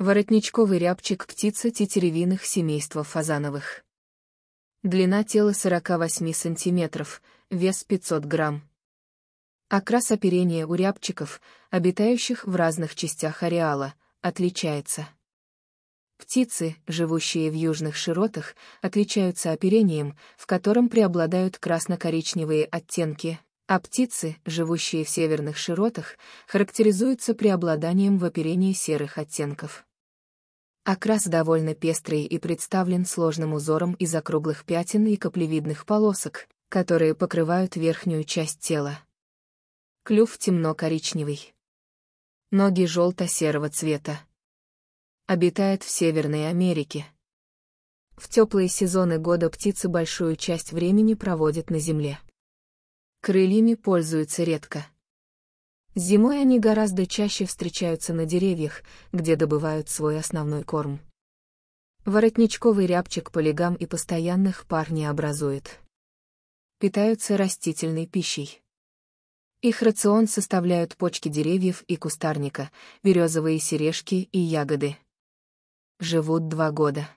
Воротничковый рябчик – птица тетеревиных семейства фазановых. Длина тела 48 сантиметров, вес 500 грамм. Окрас оперения у рябчиков, обитающих в разных частях ареала, отличается. Птицы, живущие в южных широтах, отличаются оперением, в котором преобладают красно-коричневые оттенки, а птицы, живущие в северных широтах, характеризуются преобладанием в оперении серых оттенков. Окрас довольно пестрый и представлен сложным узором из округлых пятен и каплевидных полосок, которые покрывают верхнюю часть тела. Клюв темно-коричневый. Ноги желто-серого цвета. Обитает в Северной Америке. В теплые сезоны года птицы большую часть времени проводят на земле. Крыльями пользуются редко. Зимой они гораздо чаще встречаются на деревьях, где добывают свой основной корм. Воротничковый рябчик по легам и постоянных пар не образует. Питаются растительной пищей. Их рацион составляют почки деревьев и кустарника, березовые сережки и ягоды. Живут два года.